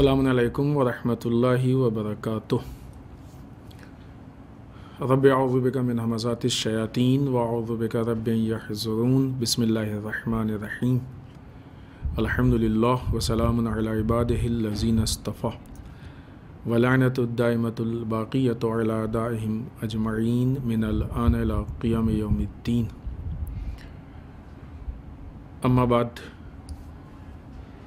अल्लाम वरहमल वबरक रबिका मिन हमज़ात शयातीन वआउज़बिका रब यहज़रून बसमीम अलहमदिल्ला वसलाम इबादीनस्तफ़ा वलानतदामतबाक़ीतम अजमैन मिनलान अम्माबाद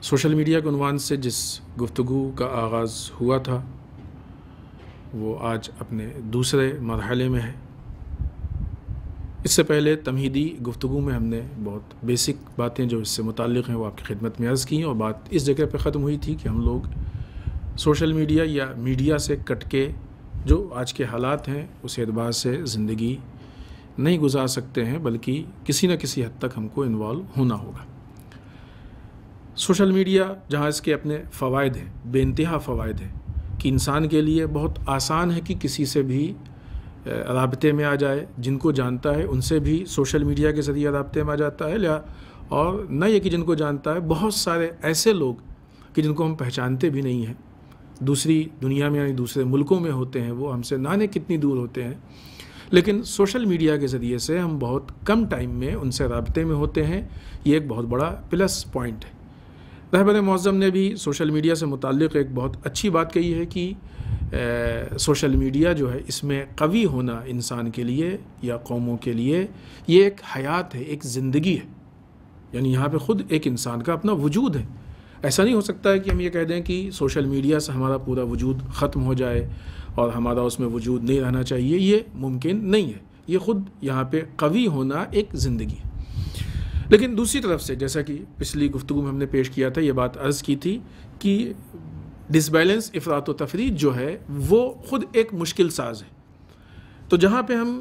सोशल मीडिया के अनवान से जिस गुफ्तु का आगाज़ हुआ था वो आज अपने दूसरे मरहले में है इससे पहले तमहीदी गुफ्तु में हमने बहुत बेसिक बातें जो इससे मुतक़ हैं वो आपकी खिदमत में अर्ज़ की और बात इस जगह पर ख़त्म हुई थी कि हम लोग सोशल मीडिया या मीडिया से कट के जो आज के हालात हैं उस एतबार से ज़िंदगी नहीं गुजार सकते हैं बल्कि किसी न किसी हद तक हमको इन्वॉल्व होना होगा सोशल मीडिया जहाँ इसके अपने फ़वाद हैं बेानतहा फ़वाद हैं कि इंसान के लिए बहुत आसान है कि किसी से भी रबते में आ जाए जिनको जानता है उनसे भी सोशल मीडिया के ज़रिए रबते में आ जाता है या और न ये कि जिनको जानता है बहुत सारे ऐसे लोग कि जिनको हम पहचानते भी नहीं हैं दूसरी दुनिया में यानी दूसरे मुल्कों में होते हैं वो हमसे नाने कितनी दूर होते हैं लेकिन सोशल मीडिया के ज़रिए से हम बहुत कम टाइम में उनसे रबते में होते हैं ये एक बहुत बड़ा प्लस पॉइंट है रहबर मौज़म ने भी सोशल मीडिया से मुतक़ एक बहुत अच्छी बात कही है कि आ, सोशल मीडिया जो है इसमें कवी होना इंसान के लिए या कौमों के लिए ये एक हयात है एक ज़िंदगी है यानी यहाँ पे ख़ुद एक इंसान का अपना वजूद है ऐसा नहीं हो सकता है कि हम ये कह दें कि सोशल मीडिया से हमारा पूरा वजूद ख़त्म हो जाए और हमारा उसमें वजूद नहीं रहना चाहिए ये मुमकिन नहीं है ये ख़ुद यहाँ पे कवी होना एक ज़िंदगी है लेकिन दूसरी तरफ से जैसा कि पिछली गुफ्तु में हमने पेश किया था ये बात अर्ज़ की थी कि डिसबैलेंस अफरात तफरी जो है वो ख़ुद एक मुश्किल साज है तो जहाँ पे हम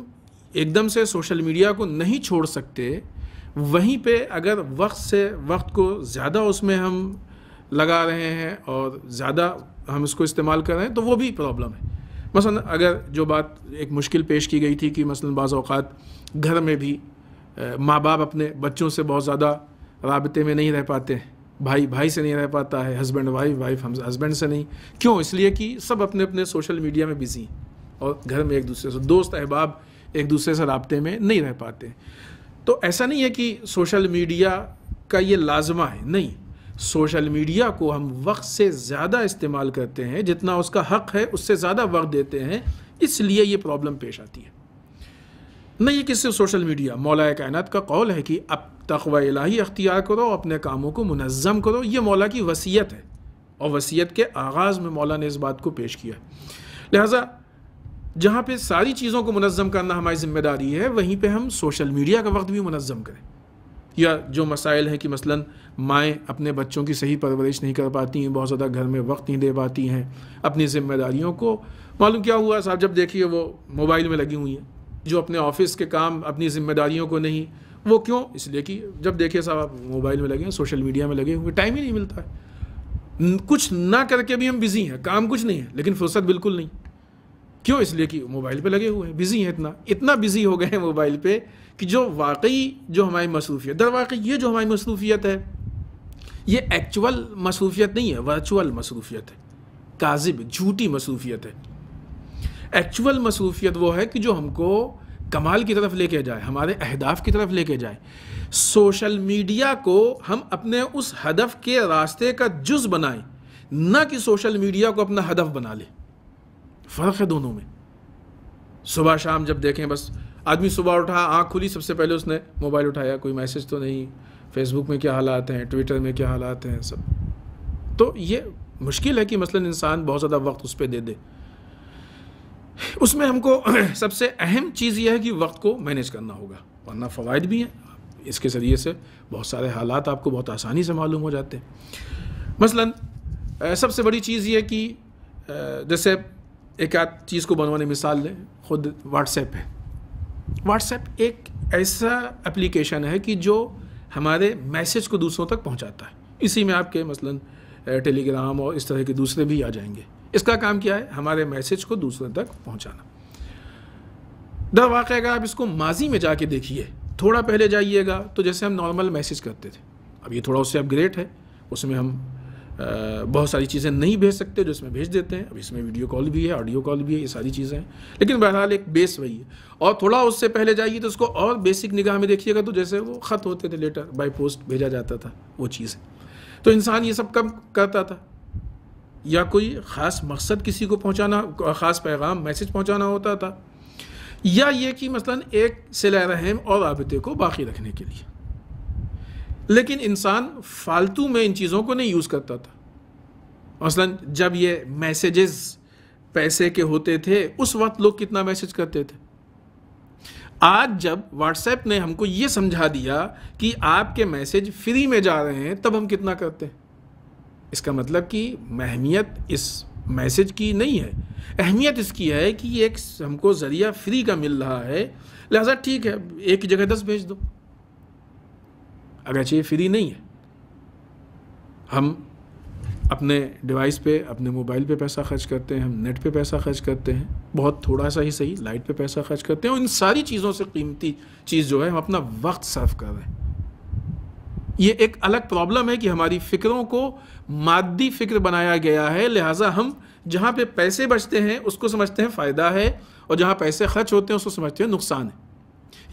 एकदम से सोशल मीडिया को नहीं छोड़ सकते वहीं पे अगर वक्त से वक्त को ज़्यादा उसमें हम लगा रहे हैं और ज़्यादा हम इसको इस्तेमाल कर रहे हैं तो वो भी प्रॉब्लम है मसलन अगर जो बात एक मुश्किल पेश की गई थी कि मसलन बाज़ात घर में भी माँ बाप अपने बच्चों से बहुत ज़्यादा रबते में नहीं रह पाते हैं भाई भाई से नहीं रह पाता है हस्बैंड वाइफ वाइफ हम हस्बैंड से नहीं क्यों इसलिए कि सब अपने अपने सोशल मीडिया में बिजी हैं और घर में एक दूसरे से दोस्त अहबाब एक दूसरे से रबते में नहीं रह पाते तो ऐसा नहीं है कि सोशल मीडिया का ये लाजमा है नहीं सोशल मीडिया को हम वक्त से ज़्यादा इस्तेमाल करते हैं जितना उसका हक है उससे ज़्यादा वक्त देते हैं इसलिए ये प्रॉब्लम पेश आती है न ये किसी सोशल मीडिया मौला कायनत का कौल है कि अब तखवा इलाही अख्तियार करो अपने कामों को मुनज़म करो ये मौला की वसीयत है और वसीयत के आगाज़ में मौला ने इस बात को पेश किया लिहाजा जहाँ पर सारी चीज़ों को मनज़म करना हमारी ज़िम्मेदारी है वहीं पर हम सोशल मीडिया का वक्त भी मुनज़म करें या जो मसाइल हैं कि मसलन माएँ अपने बच्चों की सही परवरिश नहीं कर पाती हैं बहुत ज़्यादा घर में वक्त नहीं दे पाती हैं अपनी ज़िम्मेदारियों को मालूम क्या हुआ साहब जब देखिए वो मोबाइल में लगी हुई हैं जो अपने ऑफिस के काम अपनी जिम्मेदारियों को नहीं वो क्यों इसलिए कि जब देखिए साहब आप मोबाइल में लगे हैं सोशल मीडिया में लगे हुए टाइम ही नहीं मिलता है कुछ ना करके भी हम बिज़ी हैं काम कुछ नहीं है लेकिन फुर्सत बिल्कुल नहीं क्यों इसलिए कि मोबाइल पे लगे हुए हैं बिज़ी हैं इतना इतना बिज़ी हो गए हैं मोबाइल पे कि जो वाकई जो हमारी मसरूफियत दर वाकई ये जो हमारी मसरूफियत है ये एक्चुअल मसरूफियत नहीं है वर्चुअल मसरूफियत है काजिब झूठी मसरूफियत है एक्चुअल मसरूफियत वो है कि जो हमको कमाल की तरफ लेके जाए हमारे अहदाफ की तरफ लेके जाए सोशल मीडिया को हम अपने उस हदफ के रास्ते का जुज बनाए ना कि सोशल मीडिया को अपना हदफ बना ले फ़र्क है दोनों में सुबह शाम जब देखें बस आदमी सुबह उठा आँख खुली सबसे पहले उसने मोबाइल उठाया कोई मैसेज तो नहीं फेसबुक में क्या हालात हैं ट्विटर में क्या हालात हैं सब तो ये मुश्किल है कि मसलन इंसान बहुत ज़्यादा वक्त उस पर दे दे उसमें हमको सबसे अहम चीज़ यह है कि वक्त को मैनेज करना होगा वरना फ़वाद भी हैं इसके ज़रिए से बहुत सारे हालात आपको बहुत आसानी से मालूम हो जाते हैं मसलन सबसे बड़ी चीज़ यह कि जैसे एक आध चीज़ को बनवाने मिसाल लें खुद व्हाट्सएप है व्हाट्सएप एक ऐसा एप्लीकेशन है कि जो हमारे मैसेज को दूसरों तक पहुंचाता है इसी में आपके मसलन टेलीग्राम और इस तरह के दूसरे भी आ जाएंगे इसका काम क्या है हमारे मैसेज को दूसरे तक पहुंचाना द वाक़ अगर आप इसको माजी में जाके देखिए थोड़ा पहले जाइएगा तो जैसे हम नॉर्मल मैसेज करते थे अब ये थोड़ा उससे अपग्रेड है उसमें हम बहुत सारी चीज़ें नहीं भेज सकते जो इसमें भेज देते हैं अब इसमें वीडियो कॉल भी है ऑडियो कॉल भी है ये सारी चीज़ें हैं लेकिन बहरहाल एक बेस वही है और थोड़ा उससे पहले जाइए तो उसको और बेसिक निगाह में देखिएगा तो जैसे वो ख़त होते थे लेटर बाई पोस्ट भेजा जाता था वो चीज़ तो इंसान ये सब कब करता था या कोई ख़ास मकसद किसी को पहुंचाना ख़ास पैगाम मैसेज पहुंचाना होता था या ये कि मसलन एक सिला रहम और रबते को बाकी रखने के लिए लेकिन इंसान फालतू में इन चीज़ों को नहीं यूज़ करता था मसलन जब ये मैसेजेस पैसे के होते थे उस वक्त लोग कितना मैसेज करते थे आज जब व्हाट्सएप ने हमको ये समझा दिया कि आपके मैसेज फ्री में जा रहे हैं तब हम कितना करते हैं इसका मतलब कि अहमियत इस मैसेज की नहीं है अहमियत इसकी है कि एक हमको ज़रिया फ्री का मिल रहा है लिहाजा ठीक है एक जगह दस भेज दो अगर चाहिए फ्री नहीं है हम अपने डिवाइस पे अपने मोबाइल पे पैसा खर्च करते हैं हम नेट पे पैसा खर्च करते हैं बहुत थोड़ा सा ही सही लाइट पे पैसा खर्च करते हैं और इन सारी चीज़ों से कीमती चीज़ जो है हम अपना वक्त सर्व कर रहे हैं ये एक अलग प्रॉब्लम है कि हमारी फ़िक्रों को मादी फ़िक्र बनाया गया है लिहाजा हम जहाँ पे पैसे बचते हैं उसको समझते हैं फ़ायदा है और जहाँ पैसे खर्च होते हैं उसको समझते हैं नुकसान है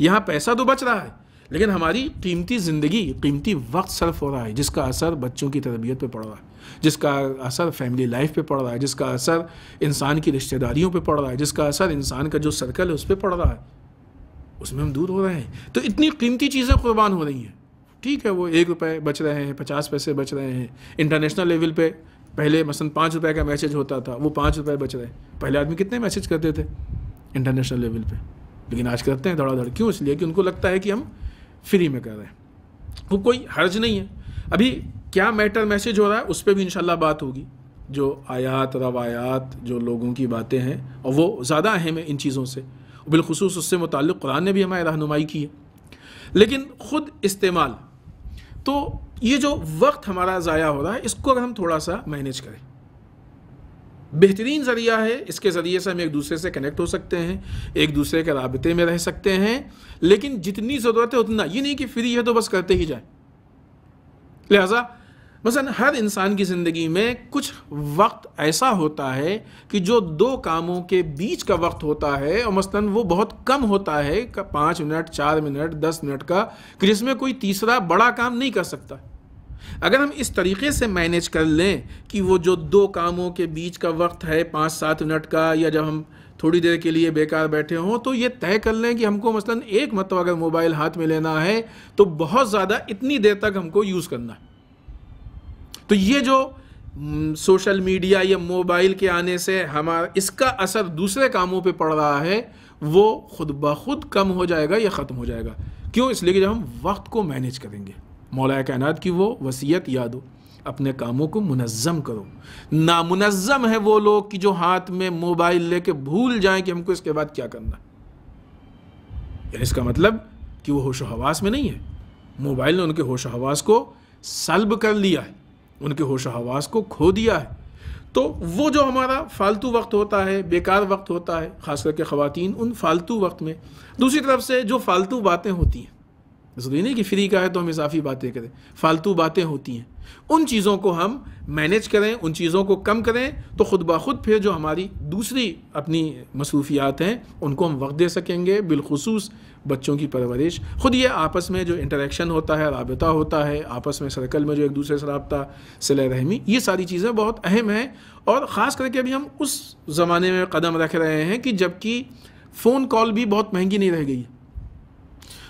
यहाँ पैसा तो बच रहा है लेकिन हमारी कीमती ज़िंदगी कीमती वक्त सर्फ हो रहा है जिसका असर बच्चों की तरबियत पर पड़ रहा है जिसका असर फैमिली लाइफ पे पड़ रहा है जिसका असर इंसान की रिश्तेदारियों पे पड़ रहा है जिसका असर इंसान का जो सर्कल है उस पर पड़ रहा है उसमें हम दूर हो रहे हैं तो इतनी कीमती चीज़ें कुर्बान हो रही हैं ठीक है वो एक रुपये बच रहे हैं पचास पैसे बच रहे हैं इंटरनेशनल लेवल पे पहले मसलन पाँच रुपये का मैसेज होता था वो पाँच रुपये बच रहे हैं पहले आदमी कितने मैसेज करते थे इंटरनेशनल लेवल पे लेकिन आज करते हैं दौड़ा दौड़ क्यों इसलिए कि उनको लगता है कि हम फ्री में कर रहे हैं वो कोई हर्ज नहीं है अभी क्या मैटर मैसेज हो रहा है उस पर भी इन बात होगी जो आयात रवायात जो लोगों की बातें हैं और वो ज़्यादा अहम है इन चीज़ों से बिलखसूस उससे मुतल कुरान ने भी हमारी रहनुमाई की है लेकिन ख़ुद इस्तेमाल तो ये जो वक्त हमारा ज़ाया हो रहा है इसको अगर हम थोड़ा सा मैनेज करें बेहतरीन ज़रिया है इसके ज़रिए से हम एक दूसरे से कनेक्ट हो सकते हैं एक दूसरे के रबते में रह सकते हैं लेकिन जितनी ज़रूरत है उतना ये नहीं कि फ्री है तो बस करते ही जाए लिहाजा मसलन हर इंसान की ज़िंदगी में कुछ वक्त ऐसा होता है कि जो दो कामों के बीच का वक्त होता है और मसलन वो बहुत कम होता है पाँच मिनट चार मिनट दस मिनट का कि जिसमें कोई तीसरा बड़ा काम नहीं कर सकता अगर हम इस तरीके से मैनेज कर लें कि वो जो दो कामों के बीच का वक्त है पाँच सात मिनट का या जब हम थोड़ी देर के लिए बेकार बैठे हों तो ये तय कर लें कि हमको मसलन एक मतलब अगर मोबाइल हाथ में लेना है तो बहुत ज़्यादा इतनी देर तक हमको यूज़ करना है तो ये जो हम्म, सोशल मीडिया या मोबाइल के आने से हमारा इसका असर दूसरे कामों पे पड़ रहा है वो खुद ब खुद कम हो जाएगा या ख़त्म हो जाएगा क्यों इसलिए कि जब हम वक्त को मैनेज करेंगे मौल कायनात की वो वसीयत याद हो अपने कामों को मुनज़म करो नामनज़म है वो लोग कि जो हाथ में मोबाइल लेके भूल जाएं कि हमको इसके बाद क्या करना यानी इसका मतलब कि वो होश हवास में नहीं है मोबाइल ने उनके होश हवास को सलब कर लिया है उनके होश हवास को खो दिया है तो वो जो हमारा फालतू वक्त होता है बेकार वक्त होता है ख़ास करके ख़वातीन उन फालतू वक्त में दूसरी तरफ से जो फालतू बातें होती हैं ज़रूरी नहीं कि फ्री का है तो हम इजाफी बातें करें फालतू बातें होती हैं उन चीज़ों को हम मैनेज करें उन चीज़ों को कम करें तो ख़ुद ब खुद फिर जो हमारी दूसरी अपनी मसरूफियात हैं उनको हम वक्त दे सकेंगे बिलखसूस बच्चों की परवरिश ख़ुद ये आपस में जो इंटरेक्शन होता है रबता होता है आपस में सर्कल में जो एक दूसरे से रबता सिल रहमी ये सारी चीज़ें बहुत अहम हैं और ख़ास करके अभी हम उस ज़माने में कदम रख रहे हैं कि जबकि फ़ोन कॉल भी बहुत महंगी नहीं रह गई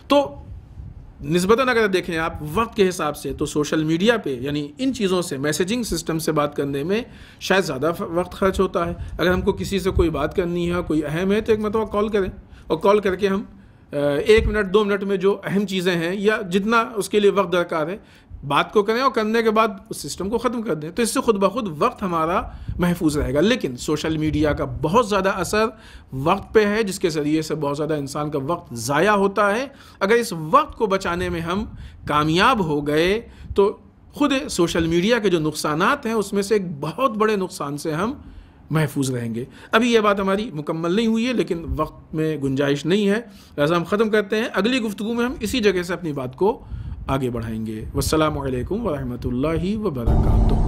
तो नस्बता अगर देखें आप वक्त के हिसाब से तो सोशल मीडिया पे यानी इन चीज़ों से मैसेजिंग सिस्टम से बात करने में शायद ज़्यादा वक्त खर्च होता है अगर हमको किसी से कोई बात करनी है कोई अहम है तो एक मतलब कॉल करें और कॉल करके हम एक मिनट दो मिनट में जो अहम चीज़ें हैं या जितना उसके लिए वक्त दरकार है बात को करें और करने के बाद उस सिस्टम को ख़त्म कर दें तो इससे खुद ब खुद वक्त हमारा महफूज रहेगा लेकिन सोशल मीडिया का बहुत ज़्यादा असर वक्त पे है जिसके ज़रिए से बहुत ज़्यादा इंसान का वक्त ज़ाया होता है अगर इस वक्त को बचाने में हम कामयाब हो गए तो खुद सोशल मीडिया के जो नुकसान हैं उसमें से एक बहुत बड़े नुकसान से हम महफूज रहेंगे अभी यह बात हमारी मुकम्मल नहीं हुई है लेकिन वक्त में गुंजाइश नहीं है ऐसा हम ख़त्म करते हैं अगली गुफ्तु में हम इसी जगह से अपनी बात को आगे बढ़ाएंगे वरहमत वरहमल वर्का